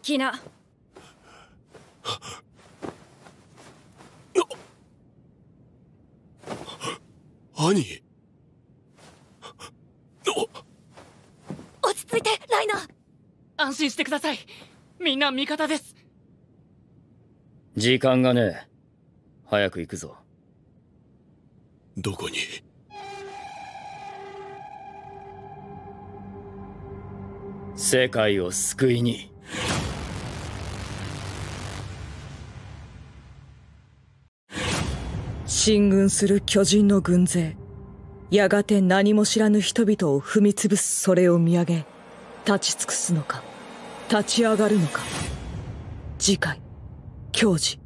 起きな兄落ち着いてライナ安心してくださいみんな味方です時間がねえ早く行くぞどこに世界を救いに。進軍する巨人の軍勢やがて何も知らぬ人々を踏み潰すそれを見上げ立ち尽くすのか立ち上がるのか次回教授